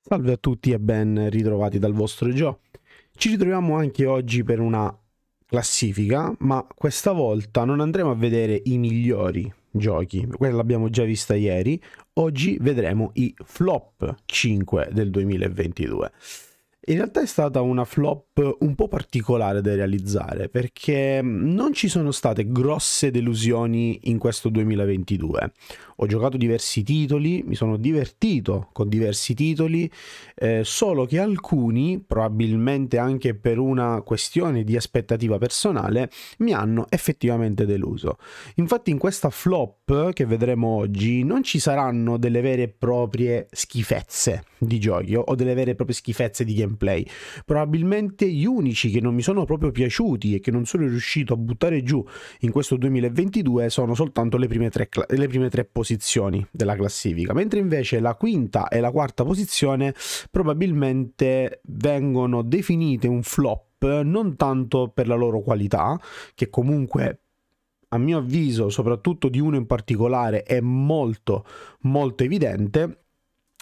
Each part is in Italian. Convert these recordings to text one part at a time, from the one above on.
Salve a tutti e ben ritrovati dal vostro Gio. Ci ritroviamo anche oggi per una classifica, ma questa volta non andremo a vedere i migliori giochi, quella l'abbiamo già vista ieri, oggi vedremo i flop 5 del 2022. In realtà è stata una flop un po' particolare da realizzare perché mm, non ci sono state grosse delusioni in questo 2022. Ho giocato diversi titoli, mi sono divertito con diversi titoli, eh, solo che alcuni, probabilmente anche per una questione di aspettativa personale, mi hanno effettivamente deluso. Infatti in questa flop che vedremo oggi non ci saranno delle vere e proprie schifezze di giochi o delle vere e proprie schifezze di gameplay gameplay. Probabilmente gli unici che non mi sono proprio piaciuti e che non sono riuscito a buttare giù in questo 2022 sono soltanto le prime tre, le prime tre posizioni della classifica, mentre invece la quinta e la quarta posizione probabilmente vengono definite un flop non tanto per la loro qualità, che comunque a mio avviso, soprattutto di uno in particolare, è molto molto evidente,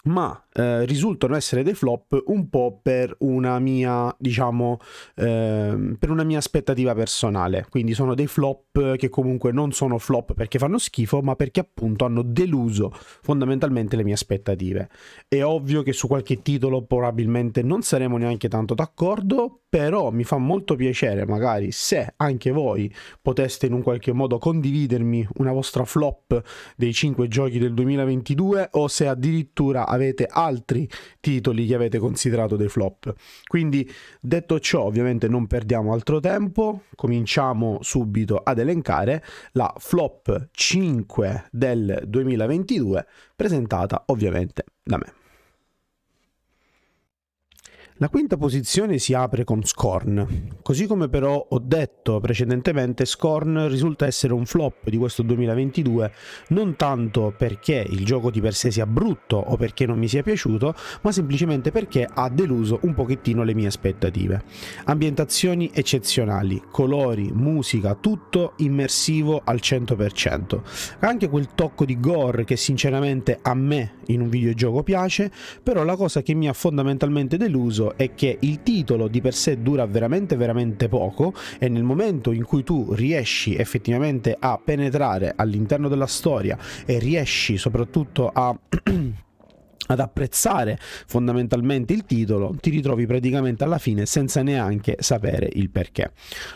ma eh, risultano essere dei flop un po' per una mia, diciamo, eh, per una mia aspettativa personale. Quindi sono dei flop che comunque non sono flop perché fanno schifo, ma perché appunto hanno deluso fondamentalmente le mie aspettative. È ovvio che su qualche titolo probabilmente non saremo neanche tanto d'accordo, però mi fa molto piacere magari se anche voi poteste in un qualche modo condividermi una vostra flop dei 5 giochi del 2022 o se addirittura avete altri titoli che avete considerato dei flop. Quindi detto ciò, ovviamente non perdiamo altro tempo, cominciamo subito ad elencare la flop 5 del 2022 presentata ovviamente da me. La quinta posizione si apre con Scorn. Così come però ho detto precedentemente, Scorn risulta essere un flop di questo 2022, non tanto perché il gioco di per sé sia brutto o perché non mi sia piaciuto, ma semplicemente perché ha deluso un pochettino le mie aspettative. Ambientazioni eccezionali, colori, musica, tutto immersivo al 100%. Anche quel tocco di gore che sinceramente a me in un videogioco piace, però la cosa che mi ha fondamentalmente deluso è che il titolo di per sé dura veramente veramente poco e nel momento in cui tu riesci effettivamente a penetrare all'interno della storia e riesci soprattutto a ad apprezzare fondamentalmente il titolo, ti ritrovi praticamente alla fine senza neanche sapere il perché.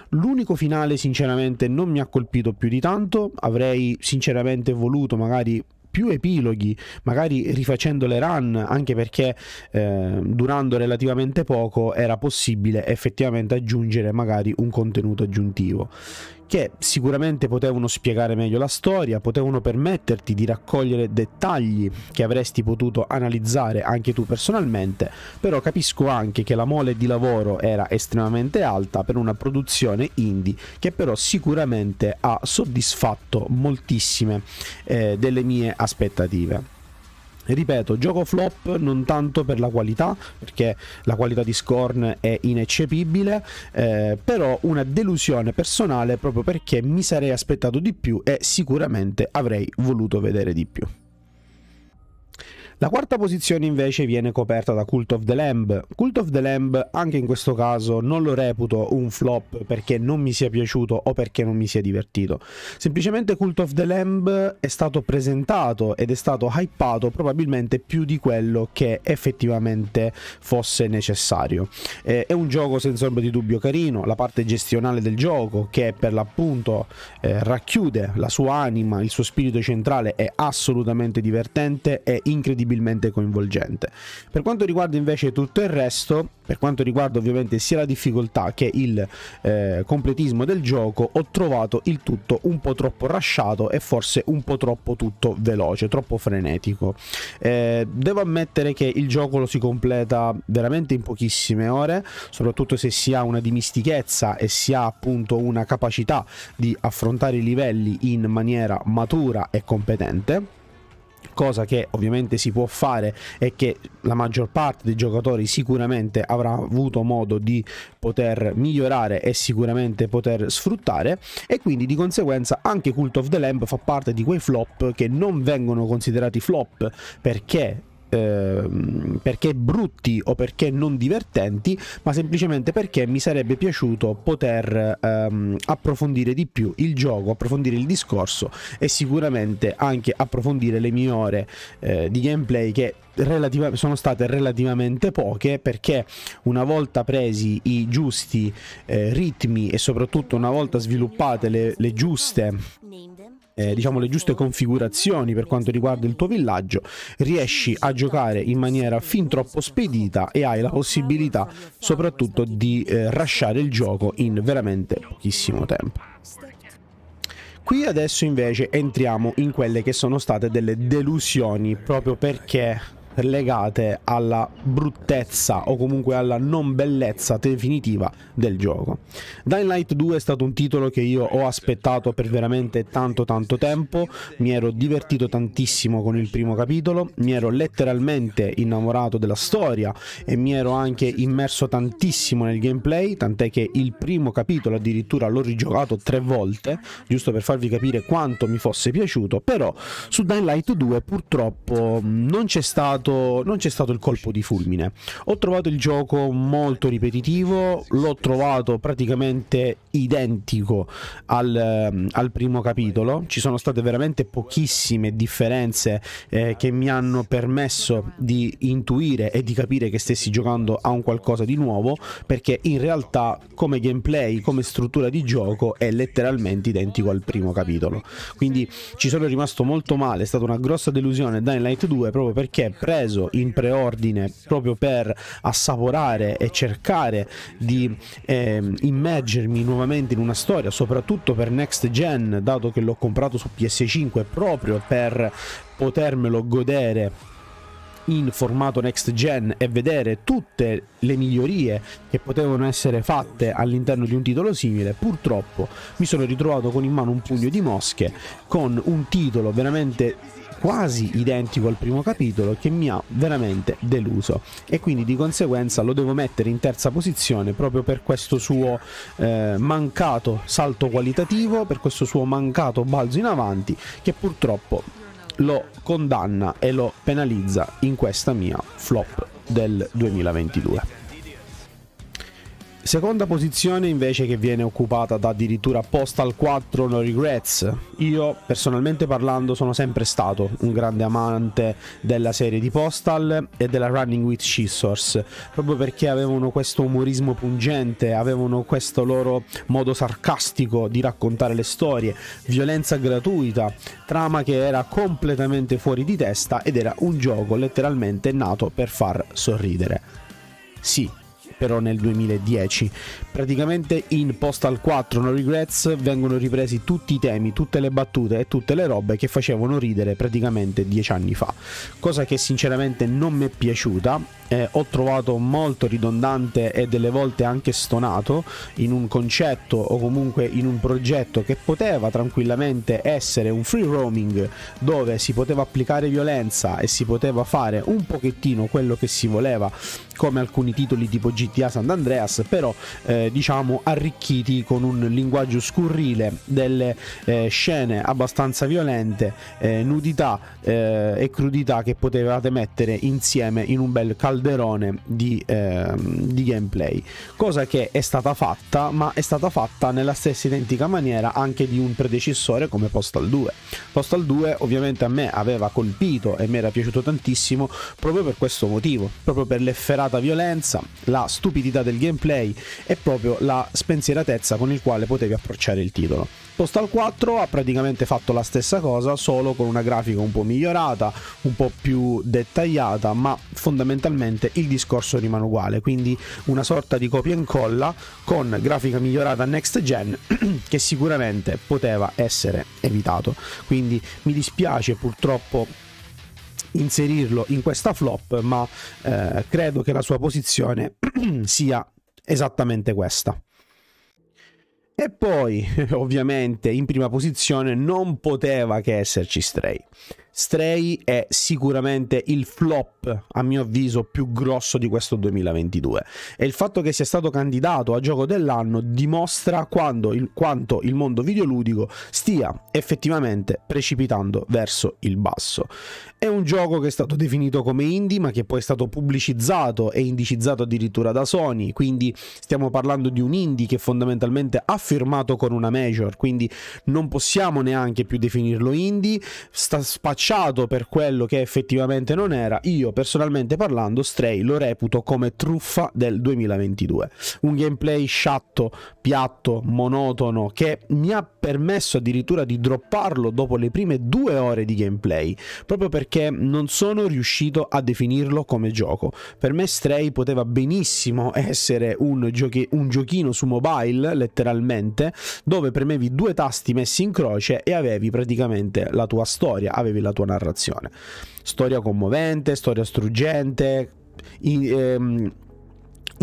L'unico finale sinceramente non mi ha colpito più di tanto, avrei sinceramente voluto magari più epiloghi, magari rifacendo le run, anche perché eh, durando relativamente poco era possibile effettivamente aggiungere magari un contenuto aggiuntivo che sicuramente potevano spiegare meglio la storia, potevano permetterti di raccogliere dettagli che avresti potuto analizzare anche tu personalmente, però capisco anche che la mole di lavoro era estremamente alta per una produzione indie che però sicuramente ha soddisfatto moltissime eh, delle mie aspettative. Ripeto, gioco flop non tanto per la qualità, perché la qualità di Scorn è ineccepibile, eh, però una delusione personale proprio perché mi sarei aspettato di più e sicuramente avrei voluto vedere di più. La quarta posizione invece viene coperta da Cult of the Lamb. Cult of the Lamb anche in questo caso non lo reputo un flop perché non mi sia piaciuto o perché non mi sia divertito. Semplicemente Cult of the Lamb è stato presentato ed è stato hypato probabilmente più di quello che effettivamente fosse necessario. Eh, è un gioco senza ombra di dubbio carino, la parte gestionale del gioco che per l'appunto eh, racchiude la sua anima, il suo spirito centrale è assolutamente divertente e incredibilmente incredibilmente coinvolgente. Per quanto riguarda invece tutto il resto, per quanto riguarda ovviamente sia la difficoltà che il eh, completismo del gioco, ho trovato il tutto un po' troppo rasciato e forse un po' troppo tutto veloce, troppo frenetico. Eh, devo ammettere che il gioco lo si completa veramente in pochissime ore, soprattutto se si ha una dimistichezza e si ha appunto una capacità di affrontare i livelli in maniera matura e competente cosa che ovviamente si può fare e che la maggior parte dei giocatori sicuramente avrà avuto modo di poter migliorare e sicuramente poter sfruttare e quindi di conseguenza anche Cult of the Lamb fa parte di quei flop che non vengono considerati flop perché Ehm, perché brutti o perché non divertenti, ma semplicemente perché mi sarebbe piaciuto poter ehm, approfondire di più il gioco, approfondire il discorso e sicuramente anche approfondire le mie ore eh, di gameplay che sono state relativamente poche perché una volta presi i giusti eh, ritmi e soprattutto una volta sviluppate le, le giuste eh, diciamo, le giuste configurazioni per quanto riguarda il tuo villaggio, riesci a giocare in maniera fin troppo spedita e hai la possibilità soprattutto di eh, rasciare il gioco in veramente pochissimo tempo. Qui adesso invece entriamo in quelle che sono state delle delusioni proprio perché legate alla bruttezza o comunque alla non bellezza definitiva del gioco. Dying Light 2 è stato un titolo che io ho aspettato per veramente tanto tanto tempo, mi ero divertito tantissimo con il primo capitolo, mi ero letteralmente innamorato della storia e mi ero anche immerso tantissimo nel gameplay, tant'è che il primo capitolo addirittura l'ho rigiocato tre volte, giusto per farvi capire quanto mi fosse piaciuto, però su Dying Light 2 purtroppo non c'è stato stato, non c'è stato il colpo di fulmine. Ho trovato il gioco molto ripetitivo, l'ho trovato praticamente identico al, ehm, al, primo capitolo. Ci sono state veramente pochissime differenze eh, che mi hanno permesso di intuire e di capire che stessi giocando a un qualcosa di nuovo, perché in realtà come gameplay, come struttura di gioco è letteralmente identico al primo capitolo. Quindi ci sono rimasto molto male, è stata una grossa delusione Dying Light 2 proprio perché preso in preordine proprio per assaporare e cercare di eh, immergermi nuovamente in una storia, soprattutto per next gen, dato che l'ho comprato su PS5 proprio per potermelo godere in formato next gen e vedere tutte le migliorie che potevano essere fatte all'interno di un titolo simile, purtroppo mi sono ritrovato con in mano un pugno di mosche, con un titolo veramente quasi identico al primo capitolo che mi ha veramente deluso e quindi di conseguenza lo devo mettere in terza posizione proprio per questo suo eh, mancato salto qualitativo, per questo suo mancato balzo in avanti che purtroppo lo condanna e lo penalizza in questa mia flop del 2022. Seconda posizione invece che viene occupata da addirittura Postal 4 No Regrets. Io personalmente parlando sono sempre stato un grande amante della serie di Postal e della Running with Scissors, proprio perché avevano questo umorismo pungente, avevano questo loro modo sarcastico di raccontare le storie, violenza gratuita, trama che era completamente fuori di testa ed era un gioco letteralmente nato per far sorridere. Sì, però nel 2010. Praticamente in Postal 4 No Regrets vengono ripresi tutti i temi, tutte le battute e tutte le robe che facevano ridere praticamente dieci anni fa, cosa che sinceramente non mi è piaciuta. Eh, ho trovato molto ridondante e delle volte anche stonato in un concetto o comunque in un progetto che poteva tranquillamente essere un free roaming dove si poteva applicare violenza e si poteva fare un pochettino quello che si voleva come alcuni titoli tipo GTA San Andreas, però eh, diciamo arricchiti con un linguaggio scurrile, delle eh, scene abbastanza violente, eh, nudità eh, e crudità che potevate mettere insieme in un bel calderone di, ehm, di gameplay, cosa che è stata fatta, ma è stata fatta nella stessa identica maniera anche di un predecessore come Postal 2. Postal 2 ovviamente a me aveva colpito e mi era piaciuto tantissimo proprio per questo motivo, proprio per l'efferata sfrenata violenza, la stupidità del gameplay e proprio la spensieratezza con il quale potevi approcciare il titolo. Postal 4 ha praticamente fatto la stessa cosa, solo con una grafica un po' migliorata, un po' più dettagliata, ma fondamentalmente il discorso rimane uguale, quindi una sorta di copia e incolla con grafica migliorata next gen che sicuramente poteva essere evitato. Quindi mi dispiace purtroppo inserirlo in questa flop, ma eh, credo che la sua posizione sia esattamente questa. E poi, ovviamente, in prima posizione non poteva che esserci Stray. Stray è sicuramente il flop, a mio avviso, più grosso di questo 2022. E il fatto che sia stato candidato a gioco dell'anno dimostra il, quanto il mondo videoludico stia effettivamente precipitando verso il basso. È un gioco che è stato definito come indie, ma che poi è stato pubblicizzato e indicizzato addirittura da Sony, quindi stiamo parlando di un indie che fondamentalmente ha firmato con una major, quindi non possiamo neanche più definirlo indie, sta spacciando tacciato per quello che effettivamente non era, io personalmente parlando Stray lo reputo come truffa del 2022. Un gameplay sciatto, piatto, monotono che mi ha permesso addirittura di dropparlo dopo le prime due ore di gameplay, proprio perché non sono riuscito a definirlo come gioco. Per me Stray poteva benissimo essere un, giochi un giochino su mobile, letteralmente, dove premevi due tasti messi in croce e avevi praticamente la tua storia, avevi la della tua narrazione. Storia commovente, storia struggente, in, ehm,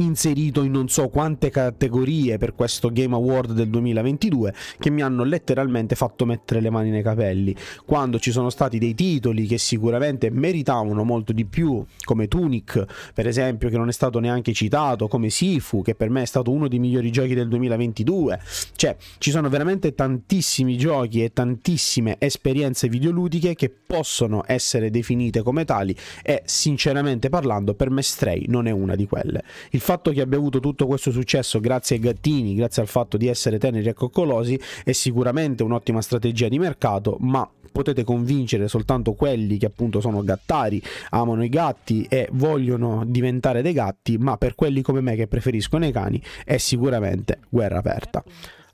inserito in non so quante categorie per questo Game Award del 2022 che mi hanno letteralmente fatto mettere le mani nei capelli quando ci sono stati dei titoli che sicuramente meritavano molto di più come Tunic per esempio che non è stato neanche citato come Sifu che per me è stato uno dei migliori giochi del 2022 cioè ci sono veramente tantissimi giochi e tantissime esperienze videoludiche che possono essere definite come tali e sinceramente parlando per me Stray non è una di quelle il fatto che abbia avuto tutto questo successo grazie ai gattini, grazie al fatto di essere teneri e coccolosi, è sicuramente un'ottima strategia di mercato, ma potete convincere soltanto quelli che appunto sono gattari, amano i gatti e vogliono diventare dei gatti, ma per quelli come me che preferiscono i cani è sicuramente guerra aperta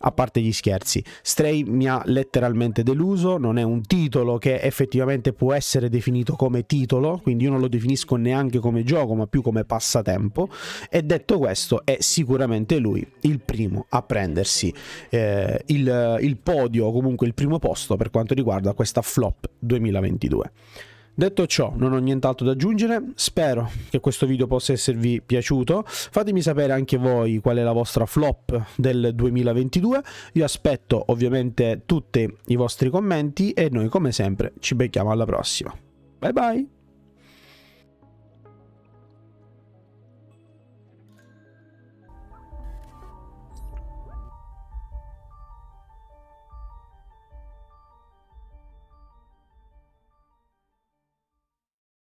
a parte gli scherzi. Stray mi ha letteralmente deluso, non è un titolo che effettivamente può essere definito come titolo, quindi io non lo definisco neanche come gioco, ma più come passatempo. E detto questo, è sicuramente lui il primo a prendersi eh, il, il podio o comunque il primo posto per quanto riguarda questa flop 2022. Detto ciò, non ho nient'altro da aggiungere, spero che questo video possa esservi piaciuto, fatemi sapere anche voi qual è la vostra flop del 2022, io aspetto ovviamente tutti i vostri commenti e noi come sempre ci becchiamo alla prossima. Bye bye!